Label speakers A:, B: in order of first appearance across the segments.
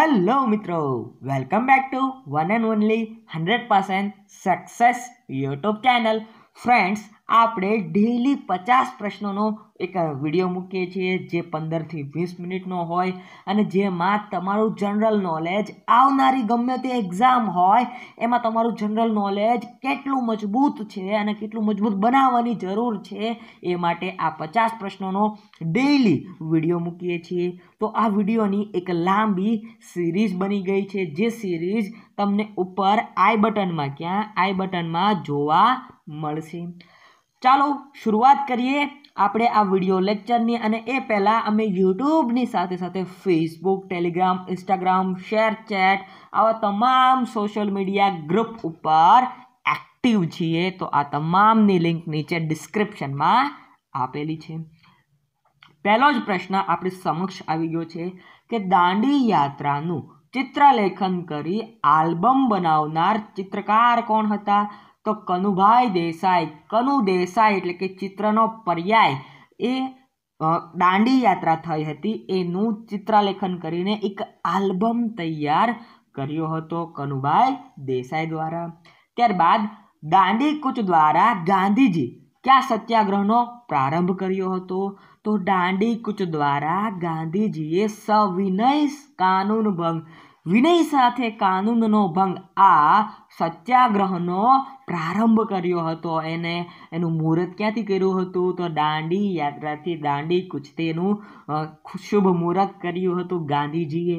A: Hello Mitro, welcome back to one and only 100% success YouTube channel. Friends, આપણે daily પચાસ પ્રશ્નોનો એક video મૂકીએ છીએ જે પંદરથી વીસ મિનિટનો હોય અને જેમાં તમારું જનરલ નોલેજ આવનારી ગમે તે એક્ઝામ હોય એમાં તમારું જનરલ નોલેજ કેટલું મજબૂત છે અને કેટલું મજબૂત બનાવવાની જરૂર છે એ માટે આ પચાસ પ્રશ્નોનો ડેઈલી વિડીયો મૂકીએ છીએ તો આ વિડીયોની એક લાંબી સિરીઝ બની ગઈ છે જે સિરીઝ તમને ઉપર આઈ બટનમાં ક્યાં આઈ બટનમાં જોવા મળશે ચાલો શરૂઆત કરીએ આપણે આ વિડીયો લેક્ચરની અને એ પહેલાં અમે યુટ્યુબની સાથે સાથે Facebook Telegram Instagram ShareChat આવા તમામ સોશિયલ મીડિયા ગ્રુપ ઉપર એક્ટિવ છીએ તો આ તમામની લિંક નીચે ડિસ્ક્રિપ્શનમાં આપેલી છે પહેલો જ પ્રશ્ન આપણી સમક્ષ આવી ગયો છે કે દાંડી યાત્રાનું ચિત્રલેખન કરી આલ્બમ બનાવનાર ચિત્રકાર કોણ હતા તો કનુભાઈ દેસાઈ કનુ દેસાઈ એટલે કે ચિત્રનો પર્યાય એ દાંડી યાત્રા થઈ હતી એનું ચિત્રલેખન કરીને એક આલ્બમ તૈયાર કર્યો હતો કનુભાઈ દેસાઈ દ્વારા ત્યારબાદ દાંડી કૂચ દ્વારા ગાંધીજી ક્યાં સત્યાગ્રહનો પ્રારંભ કર્યો હતો તો દાંડી કૂચ દ્વારા ગાંધીજીએ સવિનય કાનૂન ભંગ વિનય સાથે કાનૂનનો ભંગ આ સત્યાગ્રહનો પ્રારંભ કર્યો હતો એને એનું મુહૂર્ત ક્યાંથી કર્યું હતું તો દાંડી યાત્રાથી દાંડી કુચતેનું શુભ મુહૂર્ત કર્યું હતું ગાંધીજીએ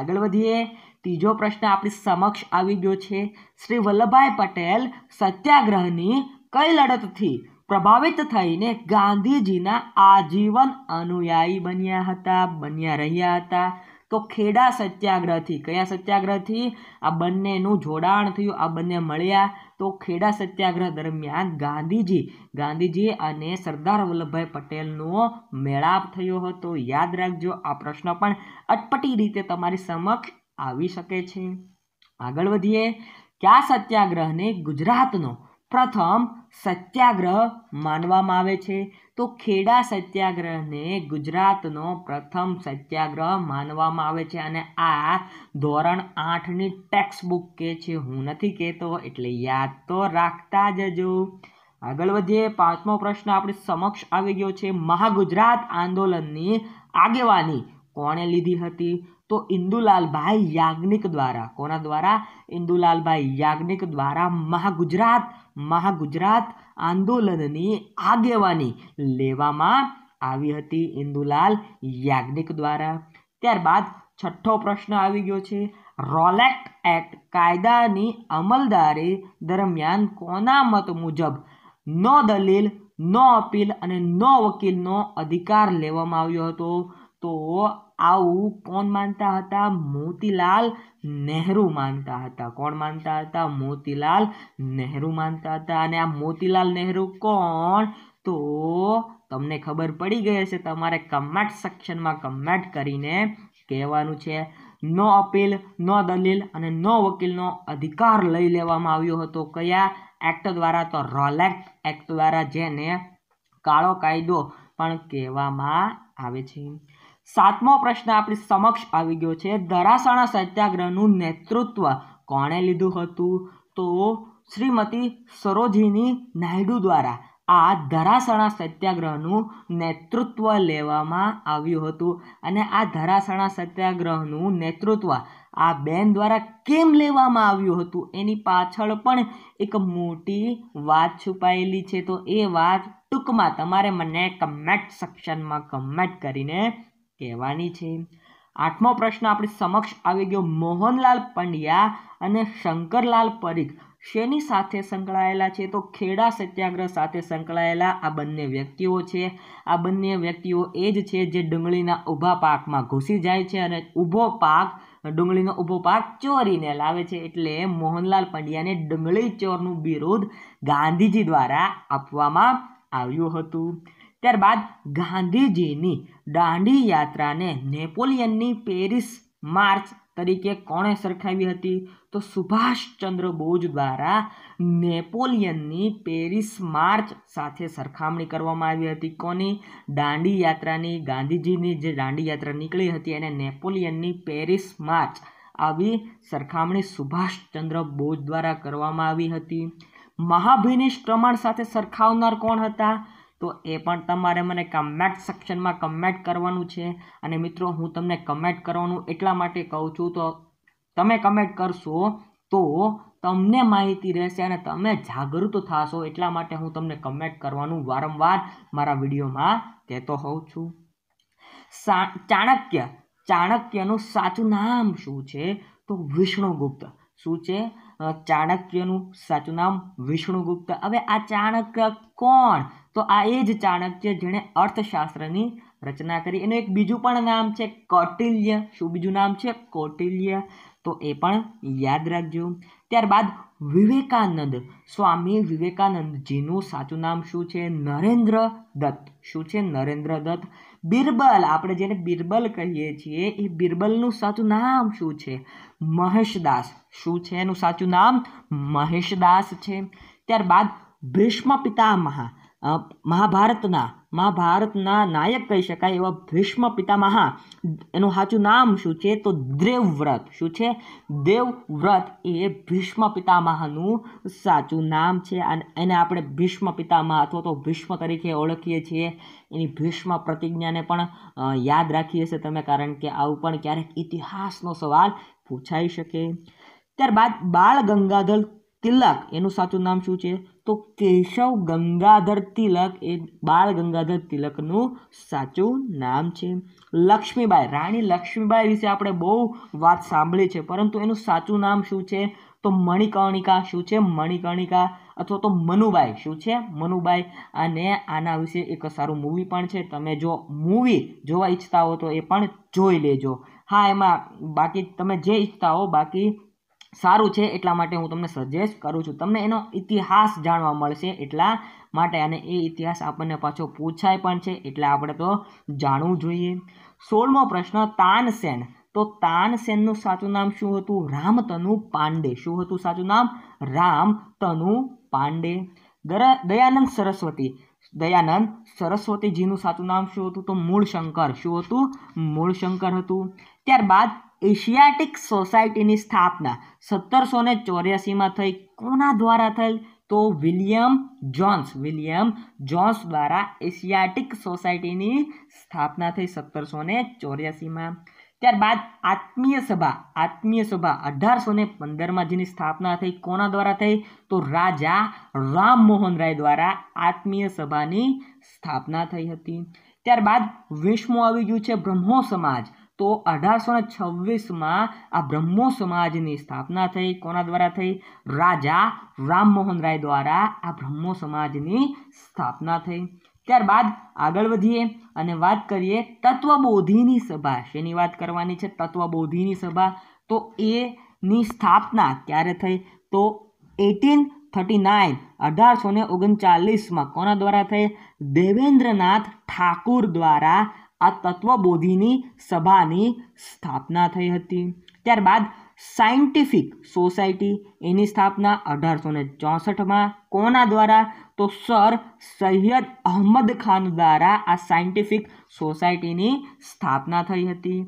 A: આગળ વધીએ ત્રીજો પ્રશ્ન આપણી સમક્ષ આવી ગયો છે શ્રી વલ્લભભાઈ પટેલ સત્યાગ્રહની કઈ લડતથી પ્રભાવિત થઈને ગાંધીજીના આજીવન અનુયાયી બન્યા હતા બન્યા રહ્યા હતા તો ખેડા સત્યાગ્રહથી કયા સત્યાગ્રહથી આ બંનેનું જોડાણ થયું આ બંને મળ્યા તો ખેડા સત્યાગ્રહ દરમિયાન ગાંધીજી ગાંધીજી અને સરદાર વલ્લભભાઈ પટેલનો મેળાપ થયો હતો યાદ રાખજો આ પ્રશ્ન પણ અટપટી રીતે તમારી સમક્ષ આવી શકે છે આગળ વધીએ કયા સત્યાગ્રહને ગુજરાતનો પ્રથમ સત્યાગ્રહ માનવામાં આવે છે તો ખેડા સત્યાગ્રહને ગુજરાતનો પ્રથમ સત્યાગ્રહ માનવામાં આવે છે અને આ ધોરણ આઠની ટેક્સ્ટ બુક કે છે હું નથી કહેતો એટલે યાદ તો રાખતા જજો આગળ વધીએ પાંચમો પ્રશ્ન આપણી સમક્ષ આવી ગયો છે મહાગુજરાત આંદોલનની આગેવાની કોણે લીધી હતી તો ઇન્દુલાલભાઈ યાજ્ઞિક દ્વારા કોના દ્વારા ઇન્દુલાલભાઈ યાજ્ઞિક દ્વારા મહાગુજરાત મહાગુજરાત આંદોલનની આગેવાની લેવામાં આવી હતી ઇન્દુલાલ યાજ્ઞિક દ્વારા ત્યારબાદ છઠ્ઠો પ્રશ્ન આવી ગયો છે રોલેક્ટ એક્ટ કાયદાની અમલદારી દરમિયાન કોના મત મુજબ નો દલીલ નો અપીલ અને નો વકીલનો અધિકાર લેવામાં આવ્યો હતો તો આવું કોણ માનતા હતા મોતીલાલ નહેરુ માનતા હતા કોણ માનતા હતા મોતીલાલ નહેરુ માનતા હતા અને આ મોતીલાલ નહેરુ કોણ તો તમને ખબર પડી ગઈ હશે તમારે કમેન્ટ સેક્શનમાં કમેન્ટ કરીને કહેવાનું છે નો અપીલ નો દલીલ અને નો વકીલનો અધિકાર લઈ લેવામાં આવ્યો હતો કયા એક્ટ દ્વારા તો રોલેક્ટ એક્ટ દ્વારા જેને કાળો કાયદો પણ કહેવામાં આવે છે સાતમો પ્રશ્ન આપણી સમક્ષ આવી ગયો છે ધરાસણા સત્યાગ્રહનું નેતૃત્વ કોણે લીધું હતું તો શ્રીમતી સરોજીની નાયડુ દ્વારા આ ધરાસણા સત્યાગ્રહનું નેતૃત્વ લેવામાં આવ્યું હતું અને આ ધરાસણા સત્યાગ્રહનું નેતૃત્વ આ બેન દ્વારા કેમ લેવામાં આવ્યું હતું એની પાછળ પણ એક મોટી વાત છુપાયેલી છે તો એ વાત ટૂંકમાં તમારે મને કમેન્ટ સેક્શનમાં કમેન્ટ કરીને કહેવાની છે આઠમો પ્રશ્ન આપણી સમક્ષ આવી ગયો મોહનલાલ પંડ્યા અને શંકરલાલ પરીખ શેની સાથે સંકળાયેલા છે તો ખેડા સત્યાગ્રહ સાથે સંકળાયેલા આ બંને વ્યક્તિઓ છે આ બંને વ્યક્તિઓ એ જ છે જે ડુંગળીના ઊભા પાકમાં ઘૂસી જાય છે અને ઊભો પાક ડુંગળીનો ઊભો પાક ચોરીને લાવે છે એટલે મોહનલાલ પંડ્યાને ડુંગળી ચોરનું બિરુદ ગાંધીજી દ્વારા આપવામાં આવ્યું હતું ત્યારબાદ ગાંધીજીની દાંડી યાત્રાને નેપોલિયનની પેરિસ માર્ચ તરીકે કોણે સરખાવી હતી તો સુભાષચંદ્ર બોઝ દ્વારા નેપોલિયનની પેરિસ માર્ચ સાથે સરખામણી કરવામાં આવી હતી કોની દાંડી યાત્રાની ગાંધીજીની જે દાંડી યાત્રા નીકળી હતી એને નેપોલિયનની પેરિસ માર્ચ આવી સરખામણી સુભાષચંદ્ર બોઝ દ્વારા કરવામાં આવી હતી પ્રમાણ સાથે સરખાવનાર કોણ હતા તો એ પણ તમારે મને કમેન્ટ સેક્શનમાં કમેન્ટ કરવાનું છે અને મિત્રો હું તમને કમેન્ટ કરવાનું એટલા માટે કહું છું તો તમે કમેન્ટ કરશો તો તમને માહિતી રહેશે અને તમે જાગૃત થશો એટલા માટે હું તમને કમેન્ટ કરવાનું વારંવાર મારા વિડીયોમાં કહેતો હોઉં છું ચાણક્ય ચાણક્યનું સાચું નામ શું છે તો વિષ્ણુગુપ્ત શું છે ચાણક્યનું સાચું નામ વિષ્ણુગુપ્ત હવે આ ચાણક્ય કોણ તો આ એ જ ચાણક્ય જેણે અર્થશાસ્ત્રની રચના કરી એનું એક બીજું પણ નામ છે કૌટિલ્ય શું બીજું નામ છે કૌટિલ્ય તો એ પણ યાદ રાખજો ત્યારબાદ વિવેકાનંદ સ્વામી વિવેકાનંદજીનું સાચું નામ શું છે નરેન્દ્ર દત્ત શું છે નરેન્દ્ર દત્ત બિરબલ આપણે જેને બિરબલ કહીએ છીએ એ બિરબલનું સાચું નામ શું છે મહેશદાસ શું છે એનું સાચું નામ મહેશદાસ છે ત્યારબાદ ભીષ્મ પિતામહ મહાભારતના મહાભારતના નાયક કહી શકાય એવા ભીષ્મ પિતામહા એનું સાચું નામ શું છે તો દેવવ્રત શું છે દેવવ્રત એ ભીષ્મ પિતામહનું સાચું નામ છે અને એને આપણે ભીષ્મ પિતામહ અથવા તો ભીષ્મ તરીકે ઓળખીએ છીએ એની ભીષ્મ પ્રતિજ્ઞાને પણ યાદ રાખીએ છીએ તમે કારણ કે આવું પણ ક્યારેક ઇતિહાસનો સવાલ પૂછાઈ શકે ત્યારબાદ બાળ ગંગાધર તિલક એનું સાચું નામ શું છે તો કેશવ ગંગાધર તિલક એ બાળ ગંગાધર તિલકનું સાચું નામ છે લક્ષ્મીબાઈ રાણી લક્ષ્મીબાઈ વિશે આપણે બહુ વાત સાંભળી છે પરંતુ એનું સાચું નામ શું છે તો મણિકર્ણિકા શું છે મણિકર્ણિકા અથવા તો મનુબાઈ શું છે મનુબાઈ અને આના વિશે એક સારું મૂવી પણ છે તમે જો મૂવી જોવા ઈચ્છતા હો તો એ પણ જોઈ લેજો હા એમાં બાકી તમે જે ઈચ્છતા હો બાકી સારું છે એટલા માટે હું તમને સજેસ્ટ કરું છું તમને એનો ઇતિહાસ જાણવા મળશે એટલા માટે અને એ ઇતિહાસ આપણને પાછો પૂછાય પણ છે એટલે આપણે તો જાણવું જોઈએ સોળમો પ્રશ્ન તાનસેન તો તાનસેનનું સાચું નામ શું હતું રામ તનુ પાંડે શું હતું સાચું નામ રામ તનુ પાંડે દયાનંદ સરસ્વતી દયાનંદ સરસ્વતીજીનું સાચું નામ શું હતું તો મૂળશંકર શું હતું મૂળશંકર હતું ત્યારબાદ એશિયાટિક સોસાયટીની સ્થાપના સત્તરસો ને ચોર્યાસીમાં થઈ કોના દ્વારા થઈ તો વિલિયમ જોન્સ વિલિયમ જોન્સ દ્વારા એશિયાટિક સોસાયટીની સ્થાપના થઈ સત્તરસો ને ચોર્યાસીમાં ત્યારબાદ આત્મીય સભા આત્મીય સભા અઢારસો ને પંદરમાં જેની સ્થાપના થઈ કોના દ્વારા થઈ તો રાજા રામમોહન રાય દ્વારા આત્મીય સભાની સ્થાપના થઈ હતી ત્યારબાદ વીસમું આવી ગયું છે બ્રહ્મો સમાજ તો અઢારસો ને છવ્વીસમાં આ બ્રહ્મો સમાજની સ્થાપના થઈ કોના દ્વારા થઈ રાજા રામમોહન રાય દ્વારા આ બ્રહ્મો સમાજની સ્થાપના થઈ ત્યારબાદ આગળ વધીએ અને વાત કરીએ તત્વબોધિની સભા શેની વાત કરવાની છે તત્વબોધિની સભા તો એની સ્થાપના ક્યારે થઈ તો એટીન થર્ટી નાઇન અઢારસો ને ઓગણચાલીસમાં કોના દ્વારા થઈ દેવેન્દ્રનાથ ઠાકુર દ્વારા આ તત્વબોધીની સભાની સ્થાપના થઈ હતી ત્યારબાદ સાયન્ટિફિક સોસાયટી એની સ્થાપના અઢારસો ને ચોસઠમાં કોના દ્વારા તો સર સૈયદ અહમદ ખાન દ્વારા આ સાયન્ટિફિક સોસાયટીની સ્થાપના થઈ હતી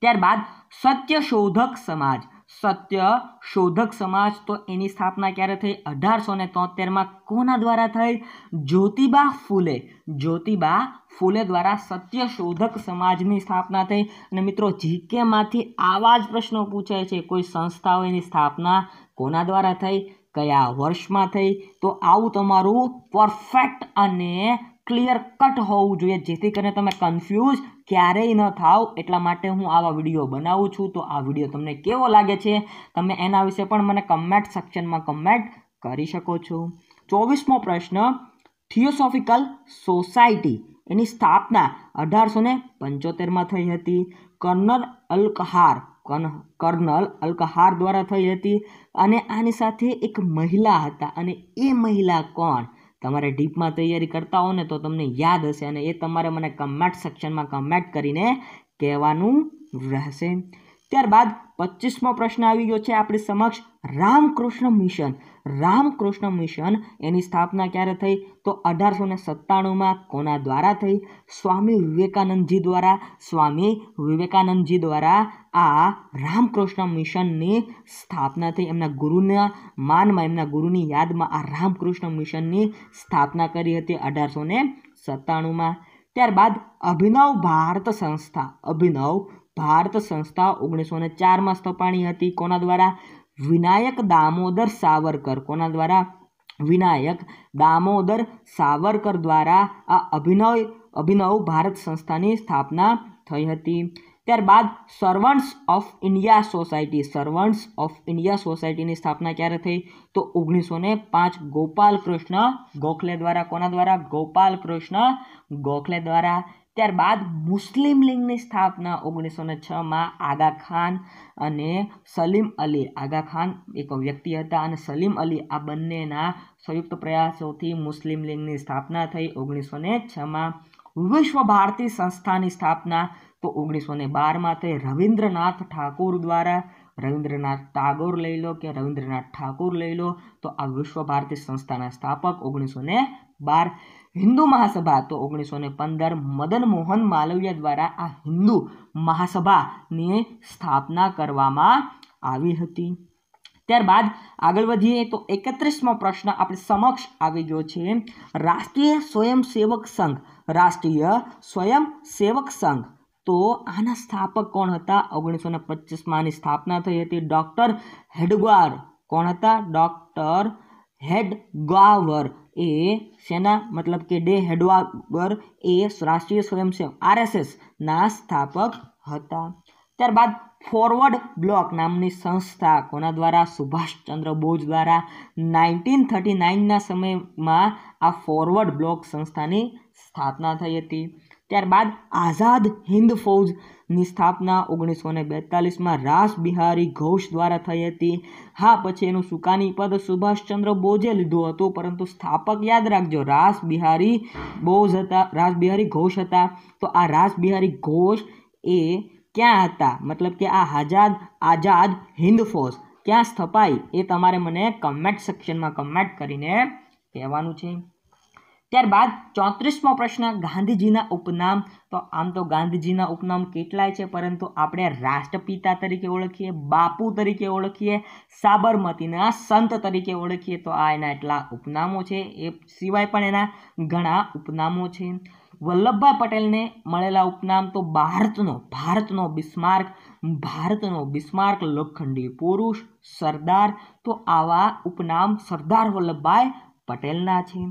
A: ત્યારબાદ સત્યશોધક સમાજ સત્ય શોધક સમાજ તો એની સ્થાપના ક્યારે થઈ અઢારસો ને તોતેરમાં કોના દ્વારા થઈ જ્યોતિબા ફૂલે જ્યોતિબા ફૂલે દ્વારા સત્ય શોધક સમાજની સ્થાપના થઈ અને મિત્રો જીકેમાંથી આવા જ પ્રશ્નો પૂછાય છે કોઈ સંસ્થાઓ એની સ્થાપના કોના દ્વારા થઈ કયા વર્ષમાં થઈ તો આવું તમારું પરફેક્ટ અને ક્લિયર કટ હોવું જોઈએ જેથી કરીને તમે કન્ફ્યુઝ ક્યારેય ન થાવ એટલા માટે હું આવા વિડીયો બનાવું છું તો આ વિડીયો તમને કેવો લાગે છે તમે એના વિશે પણ મને કમેન્ટ સેક્શનમાં કમેન્ટ કરી શકો છો ચોવીસમો પ્રશ્ન થિયોસોફિકલ સોસાયટી એની સ્થાપના અઢારસો ને પંચોતેરમાં થઈ હતી કર્નલ અલ્કહાર કર્નલ અલ્કહાર દ્વારા થઈ હતી અને આની સાથે એક મહિલા હતા અને એ મહિલા કોણ તમારે ડીપમાં તૈયારી કરતા હો ને તો તમને યાદ હશે અને એ તમારે મને કમેન્ટ સેક્શનમાં કમેન્ટ કરીને કહેવાનું રહેશે ત્યારબાદ પચીસમો પ્રશ્ન આવી ગયો છે આપણી સમક્ષ રામકૃષ્ણ મિશન રામકૃષ્ણ મિશન એની સ્થાપના ક્યારે થઈ તો અઢારસો ને સત્તાણુંમાં કોના દ્વારા થઈ સ્વામી વિવેકાનંદજી દ્વારા સ્વામી વિવેકાનંદજી દ્વારા આ રામકૃષ્ણ મિશનની સ્થાપના થઈ એમના ગુરુના માનમાં એમના ગુરુની યાદમાં આ રામકૃષ્ણ મિશનની સ્થાપના કરી હતી અઢારસો ને સત્તાણુંમાં ત્યારબાદ અભિનવ ભારત સંસ્થા અભિનવ ભારત સંસ્થા ઓગણીસો ને ચારમાં સ્થપાણી હતી કોના દ્વારા વિનાયક દામોદર સાવરકર કોના દ્વારા વિનાયક દામોદર સાવરકર દ્વારા આ અભિનવ અભિનવ ભારત સંસ્થાની સ્થાપના થઈ હતી ત્યારબાદ Servants of India Society Servants of India સોસાયટીની સ્થાપના ક્યારે થઈ તો ઓગણીસો ને પાંચ ગોપાલ કૃષ્ણ ગોખલે દ્વારા કોના દ્વારા ગોપાલ કૃષ્ણ ગોખલે દ્વારા ત્યારબાદ મુસ્લિમ લીગની સ્થાપના ઓગણીસો ને છમાં આગા ખાન અને સલીમ અલી આગા ખાન એક વ્યક્તિ હતા અને સલીમ અલી આ બંનેના સંયુક્ત પ્રયાસોથી મુસ્લિમ લીગની સ્થાપના થઈ ઓગણીસો ને છમાં વિશ્વ ભારતી સંસ્થાની સ્થાપના તો ઓગણીસો ને બારમાં થઈ રવિન્દ્રનાથ ઠાકુર દ્વારા રવિન્દ્રનાથ ટાગોર લઈ લો કે રવિન્દ્રનાથ ઠાકુર લઈ લો તો આ વિશ્વ ભારતી સંસ્થાના સ્થાપક ઓગણીસો ને બાર હિન્દુ મહાસભા તો ઓગણીસો ને પંદર મદન મોહન માલવિયા દ્વારા આ હિન્દુ મહાસભાની સ્થાપના કરવામાં આવી હતી ત્યારબાદ આગળ વધીએ તો એકત્રીસમો પ્રશ્ન આપણે સમક્ષ આવી ગયો છે રાષ્ટ્રીય સ્વયંસેવક સંઘ રાષ્ટ્રીય સ્વયંસેવક સંઘ તો આના સ્થાપક કોણ હતા ઓગણીસો ને પચીસમાં આની સ્થાપના થઈ હતી ડૉક્ટર હેડગાર કોણ હતા ડૉક્ટર હેડગાવર એ શેના મતલબ કે ડે હેડવાગર એ રાષ્ટ્રીય સ્વયંસેવક આરએસએસ ના સ્થાપક હતા ત્યારબાદ ફોરવર્ડ બ્લોક નામની સંસ્થા કોના દ્વારા સુભાષચંદ્ર બોઝ દ્વારા નાઇન્ટીન થર્ટી નાઇનના સમયમાં આ ફોરવર્ડ બ્લોક સંસ્થાની સ્થાપના થઈ હતી ત્યારબાદ આઝાદ હિન્દ ફૌજની સ્થાપના ઓગણીસો ને બેતાલીસમાં રાસ બિહારી ઘોષ દ્વારા થઈ હતી હા પછી એનું સુકાની પદ સુભાષચંદ્ર બોઝે લીધું હતું પરંતુ સ્થાપક યાદ રાખજો રાસ બિહારી બોઝ હતા રાસ બિહારી ઘોષ હતા તો આ રાસ બિહારી ઘોષ એ ક્યાં હતા મતલબ કે આ આઝાદ આઝાદ હિન્દ ફોજ ક્યાં સ્થપાઈ એ તમારે મને કમેન્ટ સેક્શનમાં કમેન્ટ કરીને કહેવાનું છે ત્યારબાદ ચોત્રીસમો પ્રશ્ન ગાંધીજીના ઉપનામ તો આમ તો ગાંધીજીના ઉપનામ કેટલાય છે પરંતુ આપણે રાષ્ટ્રપિતા તરીકે ઓળખીએ બાપુ તરીકે ઓળખીએ સાબરમતીના સંત તરીકે ઓળખીએ તો આ એના એટલા ઉપનામો છે એ સિવાય પણ એના ઘણા ઉપનામો છે વલ્લભભાઈ પટેલને મળેલા ઉપનામ તો ભારતનો ભારતનો બિસ્માર્ક ભારતનો બિસ્માર્ક લોખંડી પુરુષ સરદાર તો આવા ઉપનામ સરદાર વલ્લભભાઈ પટેલના છે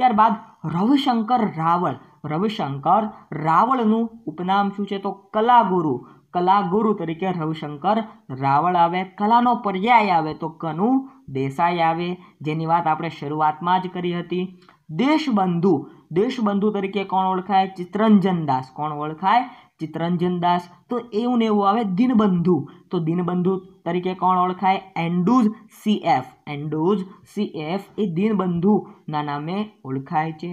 A: ત્યારબાદ રવિશંકર રાવળ રવિશંકર રાવળનું ઉપનામ શું છે તો કલાગુરુ કલાગુરુ તરીકે રવિશંકર રાવળ આવે કલાનો પર્યાય આવે તો કનુ દેસાઈ આવે જેની વાત આપણે શરૂઆતમાં જ કરી હતી દેશબંધુ દેશબંધુ તરીકે કોણ ઓળખાય ચિત્રંજન દાસ કોણ ઓળખાય ચિત્રંજન દાસ તો એવું ને એવું આવે દિનબંધુ તો દિનબંધુ તરીકે કોણ ઓળખાય Andrews CF Andrews C F એ દીનબંધુના નામે ઓળખાય છે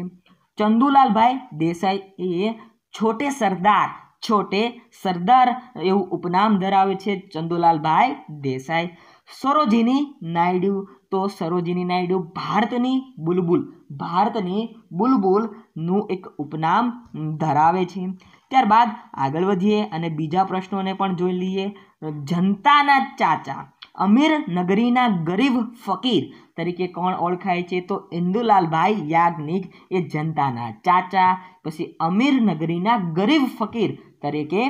A: ચંદુલાલભાઈ દેસાઈ એ છોટે સરદાર છોટે સરદાર એવું ઉપનામ ધરાવે છે ચંદુલાલભાઈ દેસાઈ સરોજીની નાયડુ તો સરોજીની નાયડુ ભારતની બુલબુલ ભારતની બુલબુલનું એક ઉપનામ ધરાવે છે ત્યારબાદ આગળ વધીએ અને બીજા પ્રશ્નોને પણ જોઈ લઈએ જનતાના ચાચા અમીર નગરીના ગરીબ ફકીર તરીકે કોણ ઓળખાય છે તો ઇન્દુલાલભાઈ યાજ્ઞિક એ જનતાના ચાચા પછી અમીર નગરીના ગરીબ ફકીર તરીકે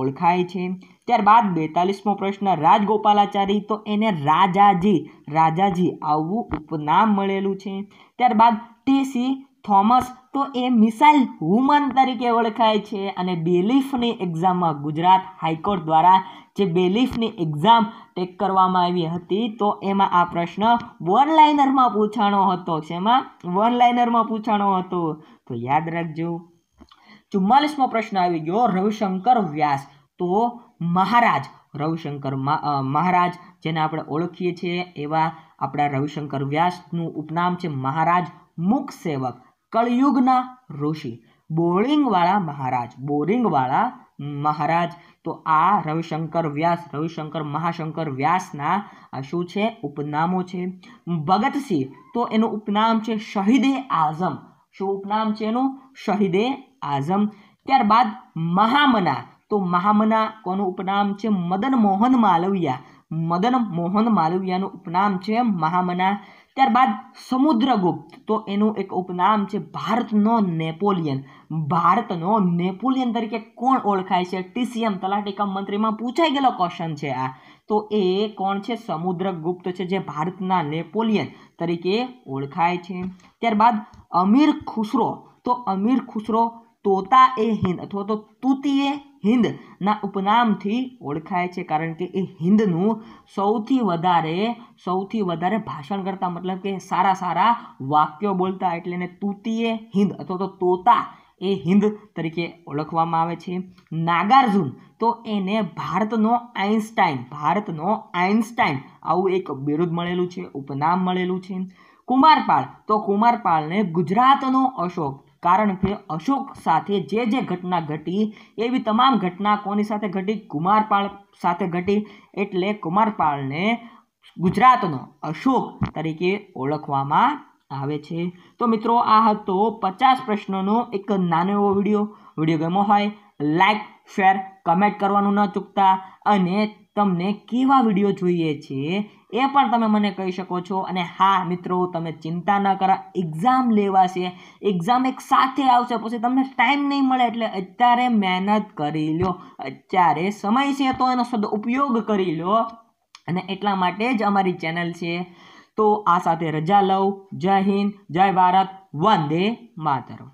A: ઓળખાય છે ત્યારબાદ બેતાલીસમો પ્રશ્ન રાજગોપાલાચારી તો એને રાજાજી રાજાજી આવું ઉપનામ મળેલું છે ત્યારબાદ ટીસી થોમસ તો એ મિસાઇલ વુમન તરીકે ઓળખાય છે અને બેલીફની એક્ઝામમાં ગુજરાત હાઈકોર્ટ દ્વારા જે બેલીફની એક્ઝામ ટેક કરવામાં આવી હતી તો એમાં આ પ્રશ્ન વન લાઇનરમાં પૂછાણો હતો શેમાં વન લાઇનરમાં પૂછાણો હતો તો યાદ રાખજો ચુમ્માલીસમો પ્રશ્ન આવી ગયો રવિશંકર વ્યાસ તો મહારાજ રવિશંકર મહારાજ જેને આપણે ઓળખીએ છીએ એવા આપણા રવિશંકર વ્યાસનું ઉપનામ છે મહારાજ મુખ સેવક કળિયુગના ઋષિ બોરિંગવાળા મહારાજ બોરિંગવાળા મહારાજ તો આ રવિશંકર વ્યાસ રવિશંકર મહાશંકર વ્યાસના શું છે ઉપનામો છે ભગતસિંહ તો એનું ઉપનામ છે શહીદે આઝમ શું ઉપનામ છે એનું શહીદે આઝમ ત્યારબાદ મહામના તો મહામના કોનું ઉપનામ છે મદન મોહન માલવિયા મદન મોહન માલવિયાનું ઉપનામ છે મહામના ત્યારબાદ સમુદ્રગુપ્ત તો એનું એક ઉપનામ છે ભારતનો નેપોલિયન ભારતનો નેપોલિયન તરીકે કોણ ઓળખાય છે ટીસીએમ તલાટી મંત્રીમાં પૂછાઈ ગયેલો ક્વેશ્ચન છે આ તો એ કોણ છે સમુદ્રગુપ્ત છે જે ભારતના નેપોલિયન તરીકે ઓળખાય છે ત્યારબાદ અમીર ખુસરો તો અમીર ખુસરો તોતા એ હિંદ અથવા તો તુતીએ હિન્દના ઉપનામથી ઓળખાય છે કારણ કે એ હિન્દનું સૌથી વધારે સૌથી વધારે ભાષણ કરતા મતલબ કે સારા સારા વાક્યો બોલતા એટલે એને તૂતીએ હિન્દ અથવા તો તોતા એ હિન્દ તરીકે ઓળખવામાં આવે છે નાગાર્જુન તો એને ભારતનો આઇન્સ્ટાઈન ભારતનો આઇન્સ્ટાઈન આવું એક બિરુદ મળેલું છે ઉપનામ મળેલું છે કુમારપાળ તો કુમારપાળને ગુજરાતનો અશોક કારણ કે અશોક સાથે જે જે ઘટના ઘટી એવી તમામ ઘટના કોની સાથે ઘટી કુમારપાળ સાથે ઘટી એટલે કુમારપાળને ગુજરાતનો અશોક તરીકે ઓળખવામાં આવે છે તો મિત્રો આ હતો પચાસ પ્રશ્નોનો એક નાનો એવો વિડીયો વિડીયો ગમ્યો હોય લાઇક શેર કમેન્ટ કરવાનું ન ચૂકતા અને તમને કેવા વિડીયો જોઈએ છે એ પણ તમે મને કહી શકો છો અને હા મિત્રો તમે ચિંતા ના કરા એક્ઝામ લેવાશે એક્ઝામ એક સાથે આવશે પછી તમને ટાઈમ નહીં મળે એટલે અત્યારે મહેનત કરી લો અત્યારે સમય છે તો એનો સદઉપયોગ કરી લો અને એટલા માટે જ અમારી ચેનલ છે તો આ સાથે રજા લઉં જય હિન્દ જય ભારત વંદે માતરમ